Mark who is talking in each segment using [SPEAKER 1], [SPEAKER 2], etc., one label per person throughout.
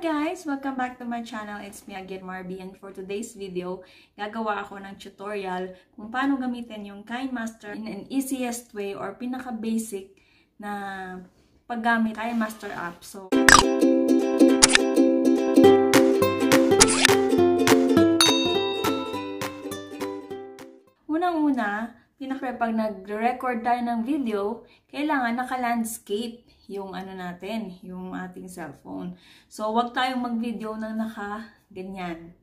[SPEAKER 1] guys! Welcome back to my channel. It's me again, Marby. And for today's video, gagawa ako ng tutorial kung paano gamitin yung KineMaster in an easiest way or pinaka-basic na paggamit KineMaster app. So, unang-una, Siyempre, pag nag-record tayo ng video, kailangan naka-landscape yung ano natin, yung ating cellphone. So, huwag tayong mag-video ng naka-ganyan.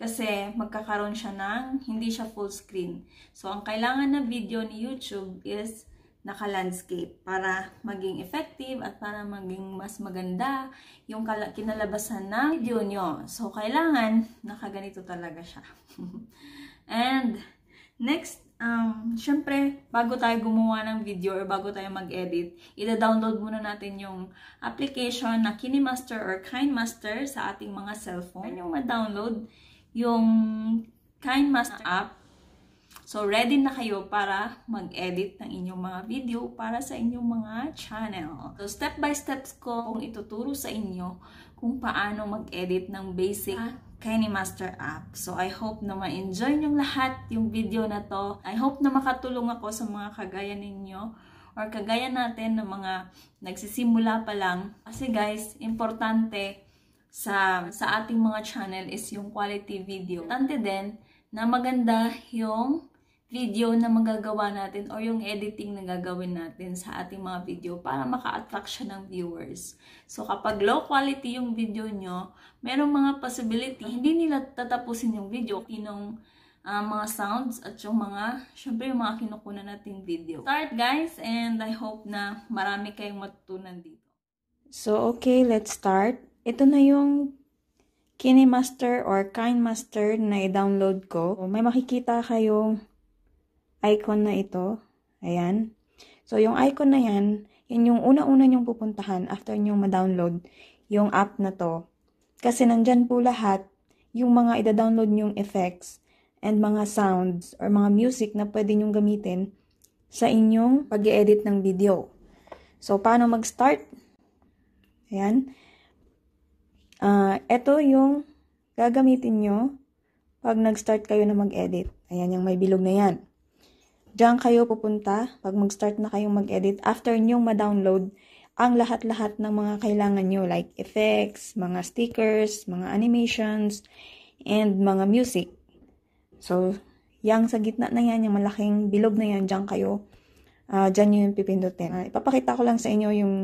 [SPEAKER 1] Kasi, magkakaroon siya ng, hindi siya full screen. So, ang kailangan na video ni YouTube is naka-landscape para maging effective at para maging mas maganda yung kinalabasan ng video nyo. So, kailangan naka-ganito talaga siya. And, next um, syempre, bago tayo gumawa ng video or bago tayo mag-edit, ida-download muna natin yung application na KineMaster or KindMaster sa ating mga cellphone. Yung ma-download yung KindMaster app. So, ready na kayo para mag-edit ng inyong mga video para sa inyong mga channel. So, step by step ko kung ituturo sa inyo kung paano mag-edit ng basic Kenny Master app. So I hope na ma-enjoy nyong lahat yung video na to. I hope na makatulong ako sa mga kagaya ninyo or kagaya natin ng mga nagsisimula pa lang. Kasi guys, importante sa, sa ating mga channel is yung quality video. Importante din na maganda yung video na magagawa natin or yung editing na gagawin natin sa ating mga video para maka-attract siya ng viewers. So kapag low quality yung video nyo, merong mga possibility, hindi nila tatapusin yung video. Tinong uh, ah, mga sounds at yung mga, syempre yung mga kinukunan natin video. Start guys and I hope na marami kayong matutunan dito. So okay, let's start. Ito na yung KineMaster or KineMaster na i-download ko. May makikita kayong icon na ito. Ayan. So, yung icon na yan, yan yung una-una nyong pupuntahan after nyong ma-download yung app na to. Kasi nandyan po lahat yung mga ida-download nyong effects and mga sounds or mga music na pwede nyong gamitin sa inyong pag edit ng video. So, paano mag-start? Ayan. Uh, ah, ito yung gagamitin nyo pag nag-start kayo na mag-edit. Ayan yung may bilog na yan. Diyan kayo pupunta pag mag-start na kayong mag-edit after nyong ma-download ang lahat-lahat ng mga kailangan nyo like effects, mga stickers, mga animations, and mga music. So, yang sa gitna na yan, yung malaking bilog na yan, dyan kayo, uh, ah, dyan nyo yung pipindutin. Uh, ipapakita ko lang sa inyo yung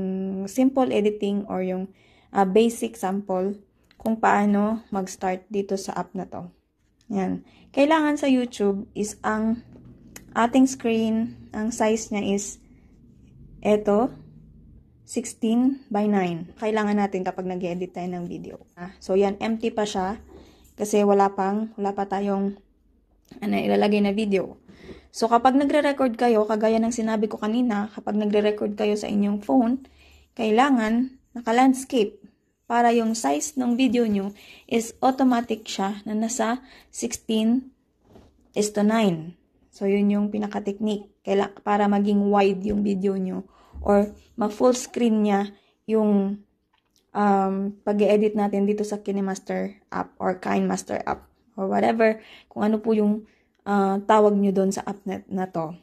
[SPEAKER 1] simple editing or yung uh, basic sample kung paano mag-start dito sa app na to. Yan. Kailangan sa YouTube is ang ating screen, ang size niya is eto, 16 by 9. Kailangan natin kapag nag-edit tayo ng video. Ah, so, yan, empty pa siya. Kasi wala pang, wala pa tayong ano, ilalagay na video. So, kapag nagre-record kayo, kagaya ng sinabi ko kanina, kapag nagre-record kayo sa inyong phone, kailangan naka-landscape para yung size ng video nyo is automatic siya na nasa 16 is to 9. So, yun yung pinaka-technique para maging wide yung video nyo or ma-full screen niya yung um, pag edit natin dito sa KineMaster app or KineMaster app or whatever, kung ano po yung uh, tawag nyo doon sa app na, na to.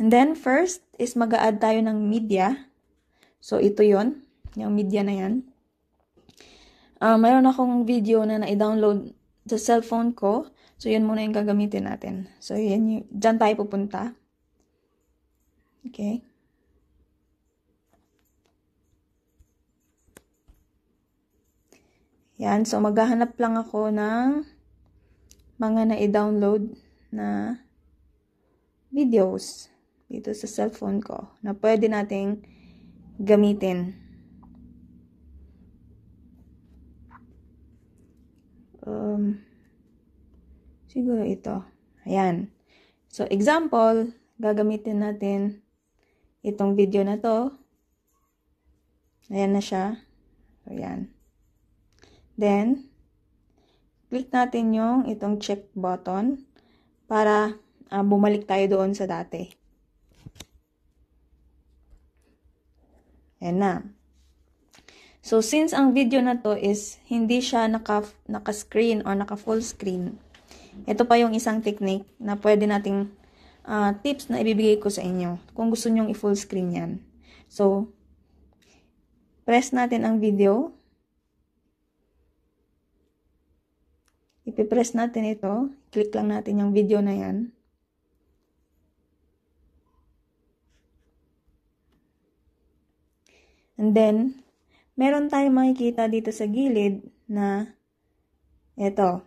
[SPEAKER 1] And then, first is mag add tayo ng media. So, ito yon yung media na yan. Uh, mayroon akong video na na-download sa cellphone ko So, yan muna yung gagamitin natin. So, yan yung, dyan tayo pupunta. Okay. Yan. So, maghahanap lang ako ng mga na-download na videos dito sa cellphone ko na pwede nating gamitin. Um, Siguro ito. Ayan. So, example, gagamitin natin itong video na to. Ayan na siya. So, ayan. Then, click natin yung itong check button para uh, bumalik tayo doon sa dati. Ayan na. So, since ang video na to is hindi siya naka, naka-screen or naka-full screen, ito pa yung isang technique na pwede nating uh, tips na ibibigay ko sa inyo. Kung gusto nyong i-full screen yan. So, press natin ang video. Ipipress natin ito. Click lang natin yung video na yan. And then, meron tayong makikita dito sa gilid na ito.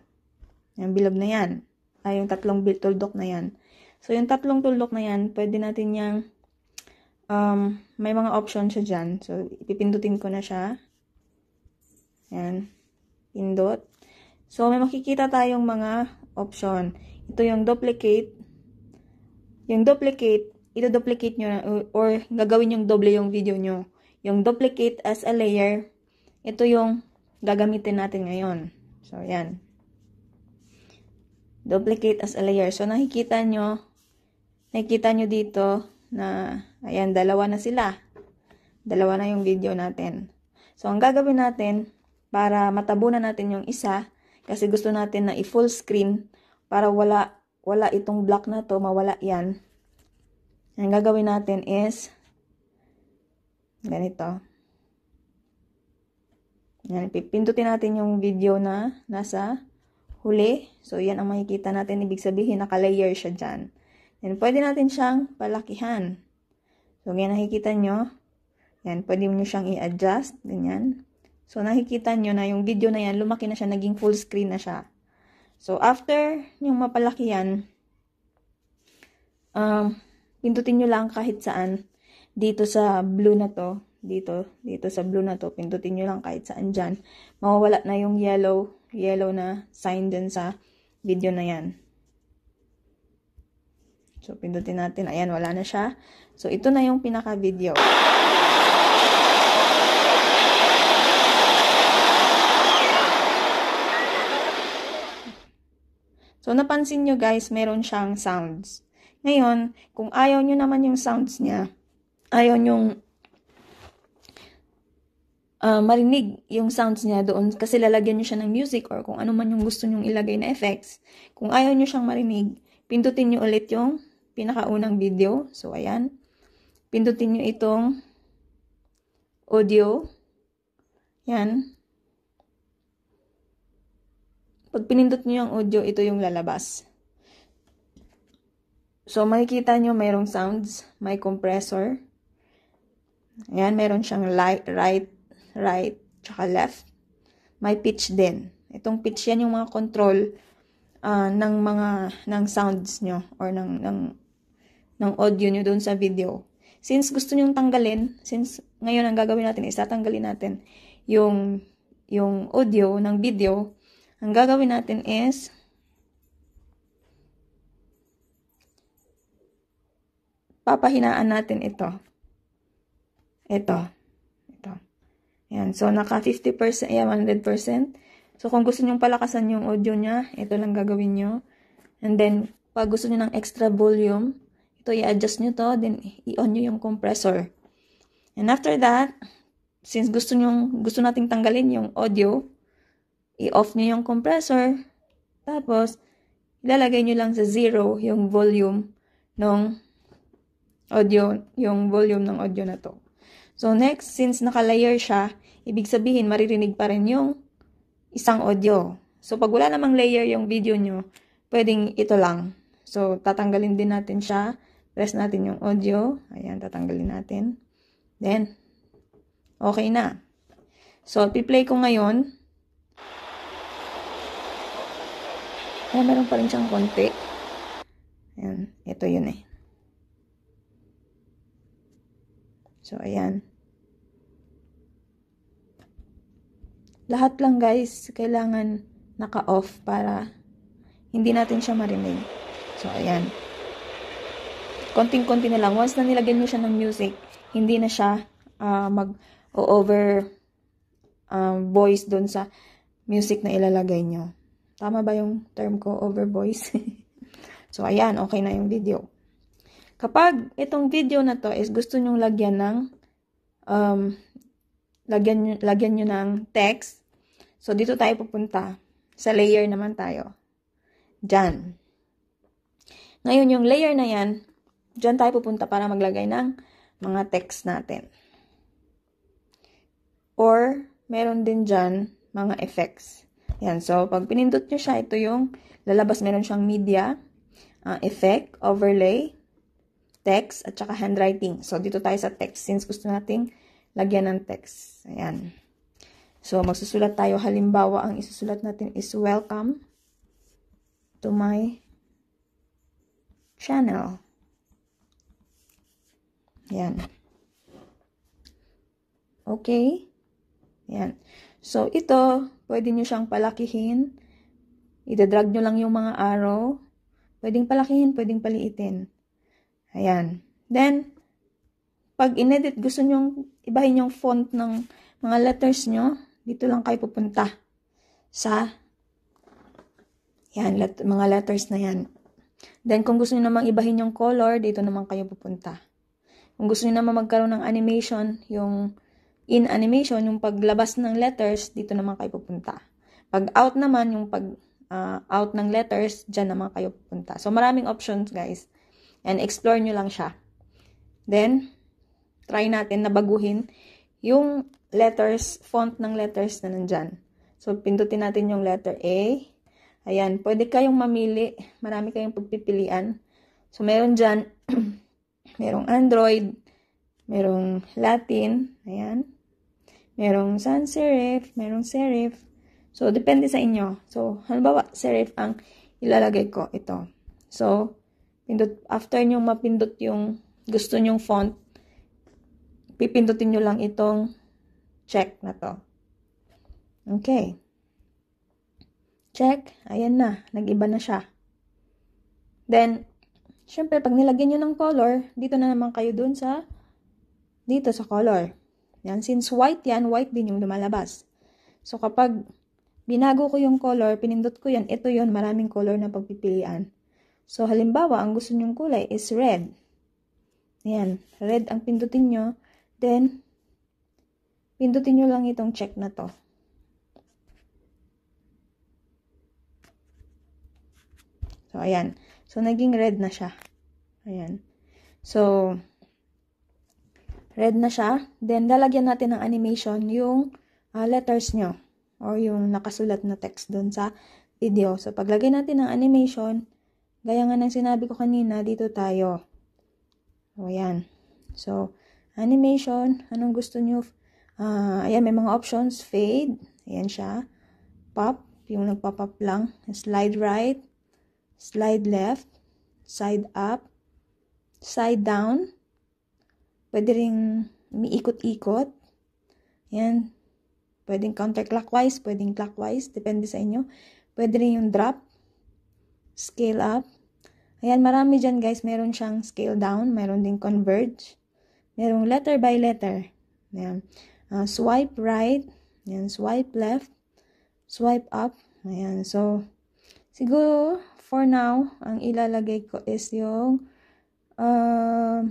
[SPEAKER 1] Yung bilog na yan. Ay, ah, yung tatlong tuldok na yan. So, yung tatlong tuldok na yan, pwede natin yang um, may mga option siya dyan. So, ipipindutin ko na siya. Ayan. Pindot. So, may makikita tayong mga option. Ito yung duplicate. Yung duplicate, ito duplicate nyo, or, or gagawin yung doble yung video nyo. Yung duplicate as a layer, ito yung gagamitin natin ngayon. So, ayan duplicate as a layer. So, nakikita nyo, nakikita nyo dito na, ayan, dalawa na sila. Dalawa na yung video natin. So, ang gagawin natin, para matabunan natin yung isa, kasi gusto natin na i-full screen, para wala, wala itong black na to, mawala yan. Ang gagawin natin is, ganito. Yan, pipindutin natin yung video na nasa huli. So, yan ang makikita natin. Ibig sabihin, nakalayer siya dyan. Then, pwede natin siyang palakihan. So, ganyan nakikita nyo. Yan, pwede nyo siyang i-adjust. Ganyan. So, nakikita nyo na yung video na yan, lumaki na siya, naging full screen na siya. So, after yung mapalaki yan, um, pindutin nyo lang kahit saan. Dito sa blue na to, dito, dito sa blue na to, pindutin nyo lang kahit saan dyan. Mawawala na yung yellow yellow na sign din sa video na yan. So, pindutin natin. Ayan, wala na siya. So, ito na yung pinaka-video. So, napansin nyo guys, meron siyang sounds. Ngayon, kung ayaw nyo naman yung sounds niya, ayaw yung uh, marinig yung sounds niya doon kasi lalagyan niyo siya ng music or kung ano man yung gusto niyo ilagay na effects. Kung ayaw niyo siyang marinig, pindutin niyo ulit yung pinakaunang video. So, ayan. Pindutin niyo itong audio. Yan. Pag pinindot niyo yung audio, ito yung lalabas. So, makikita niyo mayroong sounds, may compressor. Ayan, meron siyang light, right right, tsaka left. May pitch din. Itong pitch yan yung mga control uh, ng mga ng sounds nyo or ng ng ng audio nyo doon sa video. Since gusto nyo tanggalin, since ngayon ang gagawin natin is tatanggalin natin yung yung audio ng video, ang gagawin natin is papahinaan natin ito. Ito. Yan. So, naka 50%, yeah, 100%. So, kung gusto nyong palakasan yung audio niya, ito lang gagawin nyo. And then, pag gusto nyo ng extra volume, ito i-adjust nyo to, then i-on nyo yung compressor. And after that, since gusto nyong, gusto nating tanggalin yung audio, i-off nyo yung compressor. Tapos, ilalagay nyo lang sa zero yung volume ng audio, yung volume ng audio na to. So, next, since nakalayer siya, Ibig sabihin, maririnig pa rin yung isang audio. So, pag wala namang layer yung video nyo, pwedeng ito lang. So, tatanggalin din natin siya. Press natin yung audio. Ayan, tatanggalin natin. Then, okay na. So, piplay ko ngayon. Ay, meron pa rin siyang konti. Ayan, ito yun eh. So, ayan. Lahat lang guys, kailangan naka-off para hindi natin siya marinig. So, ayan. Konting-konti na lang. Once na nilagyan mo siya ng music, hindi na siya uh, ah, mag-over um, ah, voice doon sa music na ilalagay nyo. Tama ba yung term ko, over voice? so, ayan, okay na yung video. Kapag itong video na to is gusto nyong lagyan ng um, lagyan, lagyan nyo ng text. So, dito tayo pupunta. Sa layer naman tayo. Diyan. Ngayon, yung layer na yan, diyan tayo pupunta para maglagay ng mga text natin. Or, meron din dyan mga effects. Yan. So, pag pinindot nyo siya, ito yung lalabas. Meron siyang media, uh, effect, overlay, text, at saka handwriting. So, dito tayo sa text since gusto nating lagyan ng text. Ayan. So, magsusulat tayo. Halimbawa, ang isusulat natin is welcome to my channel. Ayan. Okay? Ayan. So, ito, pwede nyo siyang palakihin. Idadrag nyo lang yung mga arrow. Pwedeng palakihin, pwedeng paliitin. Ayan. Then, pag inedit, gusto nyong ibahin yung font ng mga letters niyo dito lang kayo pupunta sa yan, let, mga letters na yan. Then, kung gusto niyo namang ibahin yung color, dito naman kayo pupunta. Kung gusto niyo naman magkaroon ng animation, yung in animation, yung paglabas ng letters, dito naman kayo pupunta. Pag out naman, yung pag uh, out ng letters, diyan naman kayo pupunta. So, maraming options, guys. And explore niyo lang siya. Then, try natin na baguhin yung letters, font ng letters na nandyan. So, pindutin natin yung letter A. Ayan, pwede kayong mamili. Marami kayong pagpipilian. So, meron dyan, merong Android, merong Latin, ayan, merong sans serif, merong serif. So, depende sa inyo. So, halimbawa, serif ang ilalagay ko, ito. So, pindot, after nyo mapindot yung gusto nyong font, pipindutin nyo lang itong check na to. Okay. Check. Ayan na. Nag-iba na siya. Then, syempre, pag nilagyan nyo ng color, dito na naman kayo dun sa, dito sa color. Yan. Since white yan, white din yung lumalabas. So, kapag binago ko yung color, pinindot ko yan, ito yon maraming color na pagpipilian. So, halimbawa, ang gusto nyong kulay is red. Ayan. Red ang pindutin nyo. Then, pindutin nyo lang itong check na to. So, ayan. So, naging red na siya. Ayan. So, red na siya. Then, lalagyan natin ng animation yung uh, letters nyo or yung nakasulat na text doon sa video. So, paglagay natin ng animation, gaya nga ng sinabi ko kanina, dito tayo. So, ayan. So, animation, anong gusto nyo. Uh, ayan, may mga options, fade, ayan siya, pop, yung nagpa-pop lang, slide right, slide left, side up, side down, pwede rin umiikot-ikot, ayan, pwedeng counterclockwise, pwedeng clockwise, depende sa inyo, pwede rin yung drop, scale up, ayan, marami dyan guys, meron siyang scale down, meron ding converge, merong letter by letter. Ayan. Uh, swipe right, ayan, swipe left, swipe up. Ayan, so, siguro, for now, ang ilalagay ko is yung uh,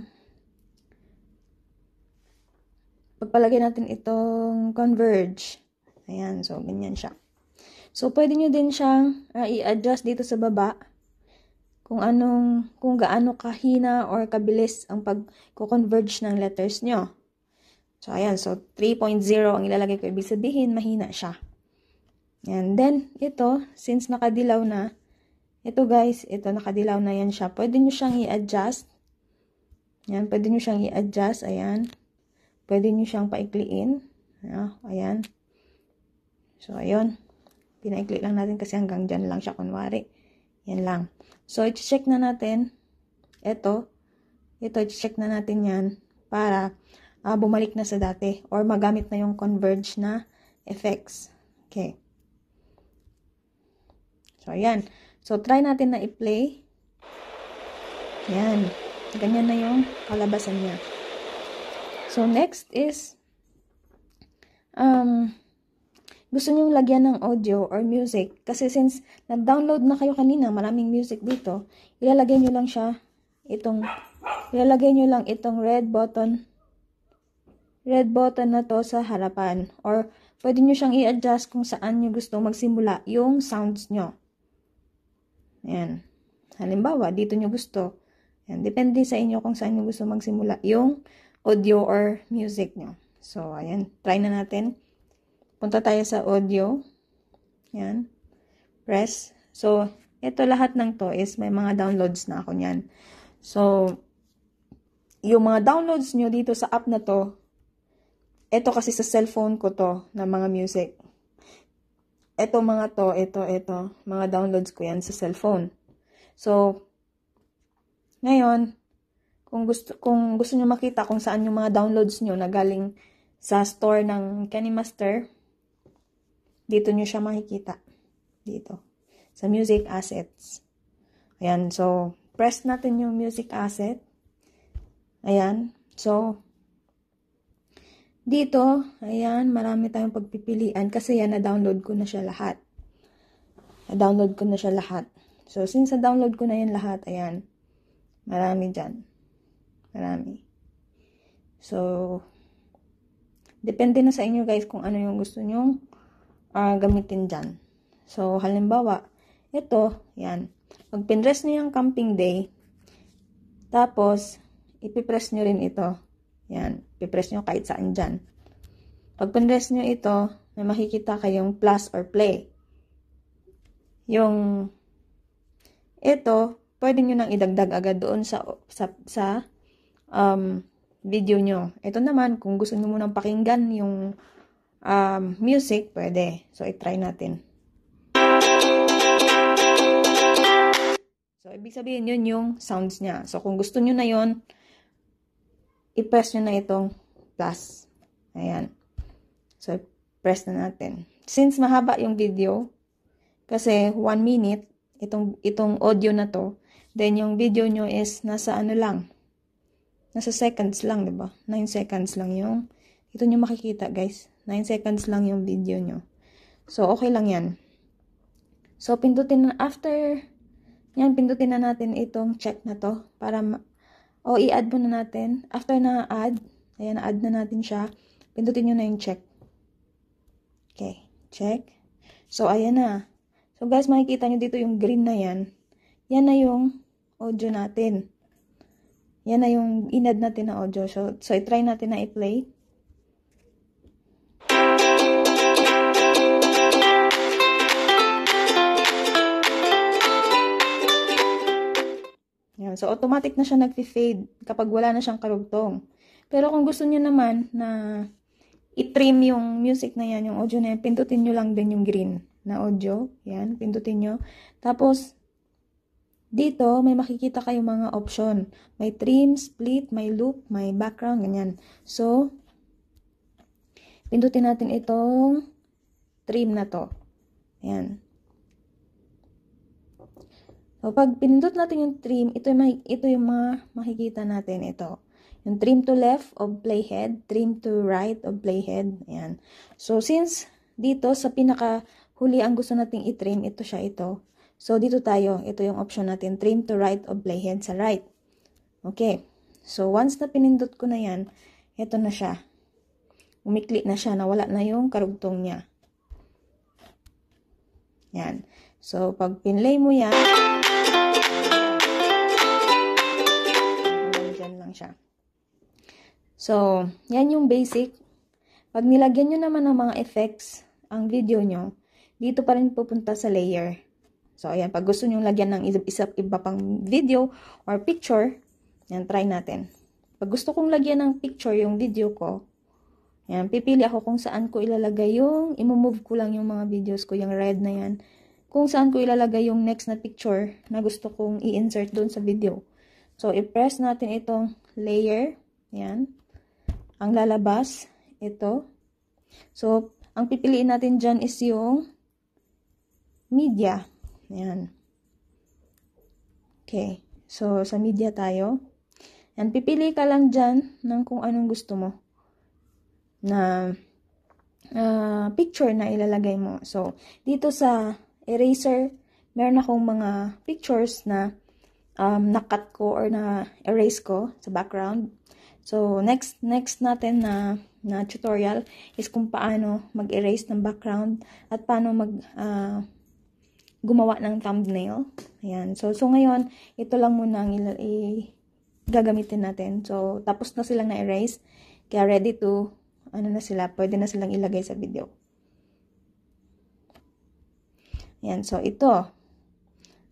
[SPEAKER 1] pagpalagay natin itong converge. Ayan, so, ganyan siya. So, pwede nyo din siyang uh, i-adjust dito sa baba kung anong kung gaano kahina or kabilis ang pag-converge ng letters nyo. So ayan, so 3.0 ang ilalagay ko ibig sabihin mahina siya. And then ito, since nakadilaw na, ito guys, ito nakadilaw na yan siya. Pwede nyo siyang i-adjust. Ayan, pwede nyo siyang i-adjust. Ayan. Pwede nyo siyang paikliin. Ah, ayan. So, ayun. Pinaikli lang natin kasi hanggang dyan lang siya kunwari. Yan lang. So, i-check na natin. Ito. Ito, i-check na natin yan para uh, bumalik na sa dati or magamit na yung converge na effects. Okay. So, ayan. So, try natin na i-play. Ayan. Ganyan na yung kalabasan niya. So, next is um, gusto nyo lagyan ng audio or music, kasi since nag-download na kayo kanina, maraming music dito, ilalagay nyo lang siya, itong, ilalagay nyo lang itong red button, red button na to sa harapan, or pwede nyo siyang i-adjust kung saan nyo gusto magsimula yung sounds nyo. Ayan. Halimbawa, dito nyo gusto. Ayan. Depende sa inyo kung saan nyo gusto magsimula yung audio or music nyo. So, ayan. Try na natin. Punta tayo sa audio. Yan. Press. So, ito lahat ng to is may mga downloads na ako niyan. So, yung mga downloads nyo dito sa app na to, ito kasi sa cellphone ko to na mga music. Ito mga to, ito, ito. Mga downloads ko yan sa cellphone. So, ngayon, kung gusto, kung gusto nyo makita kung saan yung mga downloads nyo na galing sa store ng Kenny Master, dito nyo siya makikita. Dito. Sa music assets. Ayan. So, press natin yung music asset. Ayan. So, dito, ayan, marami tayong pagpipilian kasi yan, na-download ko na siya lahat. Na-download ko na siya lahat. So, since na-download ko na yan lahat, ayan, marami dyan. Marami. So, depende na sa inyo guys kung ano yung gusto nyong uh, gamitin dyan. So, halimbawa, ito, yan. Pag pinress nyo yung camping day, tapos, ipipress nyo rin ito. Yan, ipipress nyo kahit saan dyan. Pag pinress nyo ito, may makikita kayong plus or play. Yung ito, pwede nyo nang idagdag agad doon sa, sa, sa um, video nyo. Ito naman, kung gusto nyo munang pakinggan yung um, music, pwede. So, i-try natin. So, ibig sabihin yun yung sounds niya. So, kung gusto nyo na yun, i-press nyo na itong plus. Ayan. So, press na natin. Since mahaba yung video, kasi 1 minute, itong, itong audio na to, then yung video nyo is nasa ano lang, nasa seconds lang, ba diba? 9 seconds lang yung, ito nyo makikita guys. 9 seconds lang yung video nyo. So, okay lang yan. So, pindutin na, after, yan, pindutin na natin itong check na to, para, o i-add mo na natin. After na add, ayan, add na natin siya, pindutin nyo na yung check. Okay, check. So, ayan na. So, guys, makikita nyo dito yung green na yan. Yan na yung audio natin. Yan na yung inad natin na audio. So, so i-try natin na i-play. So, automatic na siya nag-fade kapag wala na siyang karugtong. Pero kung gusto niyo naman na i-trim yung music na yan, yung audio na yan, pindutin nyo lang din yung green na audio. Yan, pindutin nyo. Tapos, dito, may makikita kayong mga option. May trim, split, may loop, may background, ganyan. So, pindutin natin itong trim na to. Ayan. So, pag pinindot natin yung trim, ito yung, ito yung mga makikita natin. Ito. Yung trim to left of playhead, trim to right of playhead. Ayan. So, since dito sa pinaka huli ang gusto nating i-trim, ito siya ito. So, dito tayo. Ito yung option natin. Trim to right of playhead sa right. Okay. So, once na pinindot ko na yan, ito na siya. Umikli na siya. Nawala na yung karugtong niya. Yan. So, pag pinlay mo yan... So, yan yung basic. Pag nilagyan nyo naman ng mga effects ang video nyo, dito pa rin pupunta sa layer. So, ayan, pag gusto nyo lagyan ng isa, iba pang video or picture, yan, try natin. Pag gusto kong lagyan ng picture yung video ko, yan, pipili ako kung saan ko ilalagay yung, imove ko lang yung mga videos ko, yung red na yan, kung saan ko ilalagay yung next na picture na gusto kong i-insert doon sa video. So, i-press natin itong layer, yan, ang lalabas. Ito. So, ang pipiliin natin dyan is yung media. Ayan. Okay. So, sa media tayo. Ayan, pipili ka lang dyan ng kung anong gusto mo na uh, picture na ilalagay mo. So, dito sa eraser, meron akong mga pictures na um, nakat ko or na erase ko sa background. So, next, next natin na, na tutorial is kung paano mag-erase ng background at paano mag, uh, gumawa ng thumbnail. Ayan. So, so ngayon, ito lang muna ang gagamitin natin. So, tapos na silang na-erase. Kaya ready to, ano na sila, pwede na silang ilagay sa video. Ayan. So, ito.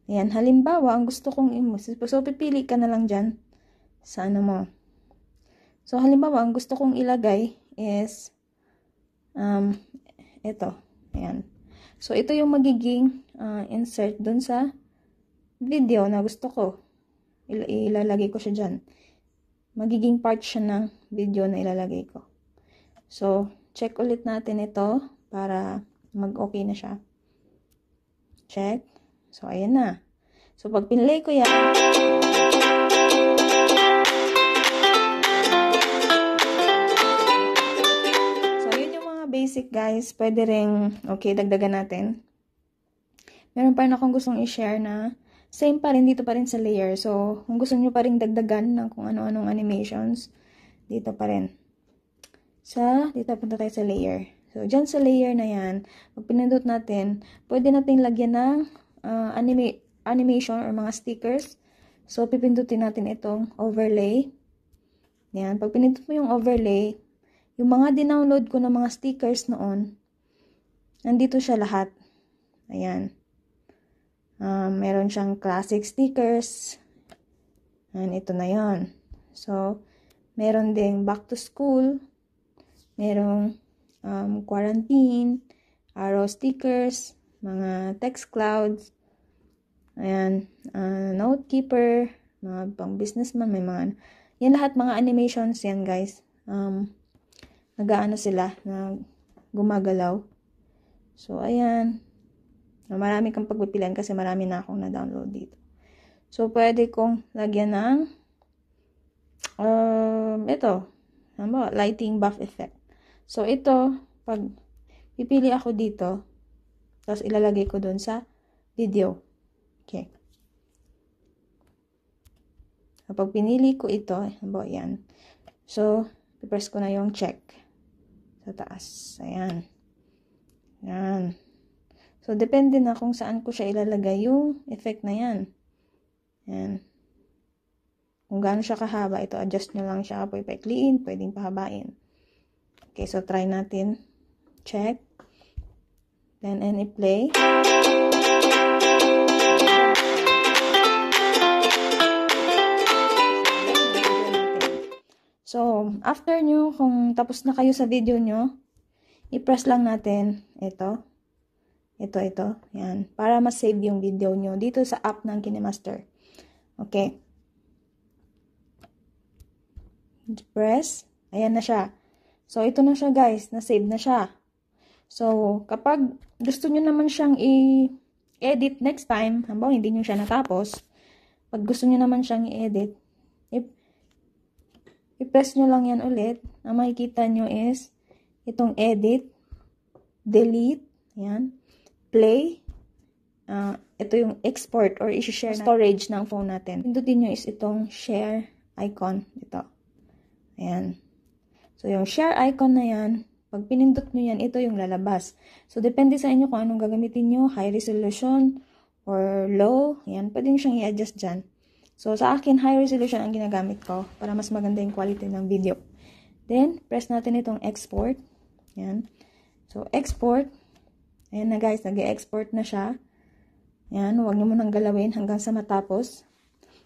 [SPEAKER 1] Ayan, halimbawa, ang gusto kong, so pipili ka na lang dyan sa ano mo. So, halimbawa, ang gusto kong ilagay is, um, ito. Ayan. So, ito yung magiging uh, insert dun sa video na gusto ko. Il ilalagay ko siya dyan. Magiging part siya ng video na ilalagay ko. So, check ulit natin ito para mag-okay na siya. Check. So, ayan na. So, pag pinlay ko yan, basic guys, pwede rin, okay, dagdagan natin. Meron pa rin akong gustong i-share na same pa rin dito pa rin sa layer. So, kung gusto nyo pa rin dagdagan ng kung ano-anong animations, dito pa rin. Sa, dito punta tayo sa layer. So, dyan sa layer na yan, pag pinindot natin, pwede natin lagyan ng uh, ah, anima animation or mga stickers. So, pipindutin natin itong overlay. Yan. Pag pinindot mo yung overlay, yung mga dinownload ko ng mga stickers noon, nandito siya lahat. Ayan. Um, meron siyang classic stickers. Ayan, ito na yon So, meron ding back to school. Merong um, quarantine, arrow stickers, mga text clouds. Ayan, uh, note keeper, mga pang businessman, may mga, yan lahat mga animations yan guys. Um, nagaano sila, na gumagalaw. So, ayan. Marami kang pagpipilian kasi marami na akong na-download dito. So, pwede kong lagyan ng um, ito. Ano, lighting buff effect. So, ito, pag pipili ako dito, tapos ilalagay ko doon sa video. Okay. Kapag pinili ko ito, ano, yan. So, press ko na yung check sa taas. Ayan. Ayan. So, depende na kung saan ko siya ilalagay yung effect na yan. Ayan. Kung gaano siya kahaba, ito adjust nyo lang siya. Pwede paikliin, pwedeng pahabain. Okay, so try natin. Check. Then, and i-play. So, after nyo, kung tapos na kayo sa video nyo, i-press lang natin ito. Ito, ito. Yan. Para ma-save yung video nyo dito sa app ng Kinemaster. Okay. Press. Ayan na siya. So, ito na siya guys. Na-save na siya. So, kapag gusto nyo naman siyang i-edit next time, habang hindi nyo siya natapos, pag gusto nyo naman siyang i-edit, I-press nyo lang yan ulit. Ang makikita nyo is itong edit, delete, yan, play, uh, ito yung export or i-share storage ng phone natin. Pindutin nyo is itong share icon. Ito. Ayan. So, yung share icon na yan, pag pinindot nyo yan, ito yung lalabas. So, depende sa inyo kung anong gagamitin nyo, high resolution or low. Ayan, pwede nyo siyang i-adjust dyan. So, sa akin, high resolution ang ginagamit ko para mas maganda yung quality ng video. Then, press natin itong export. Yan. So, export. Ayan na guys, nag-export na siya. Yan, huwag nyo munang galawin hanggang sa matapos.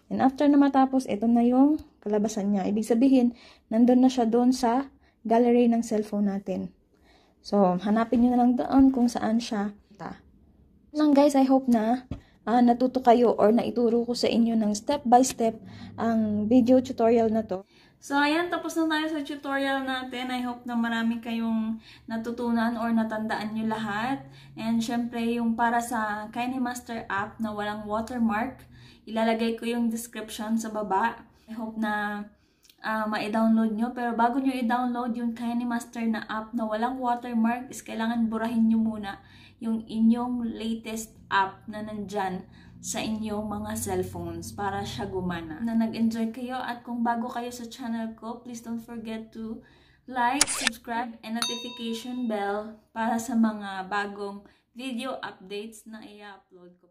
[SPEAKER 1] And after na matapos, ito na yung kalabasan niya. Ibig sabihin, nandun na siya doon sa gallery ng cellphone natin. So, hanapin nyo na lang doon kung saan siya. Ta. Lang guys, I hope na uh, natuto kayo or naituro ko sa inyo ng step by step ang video tutorial na to. So, ayan, tapos na tayo sa tutorial natin. I hope na marami kayong natutunan or natandaan nyo lahat. And, syempre, yung para sa KineMaster app na walang watermark, ilalagay ko yung description sa baba. I hope na uh, ma-download nyo. Pero bago nyo i-download yung KineMaster na app na walang watermark, is kailangan burahin nyo muna yung inyong latest app na nandyan sa inyong mga cellphones para siya gumana. Na nag-enjoy kayo at kung bago kayo sa channel ko, please don't forget to like, subscribe, and notification bell para sa mga bagong video updates na i-upload ko.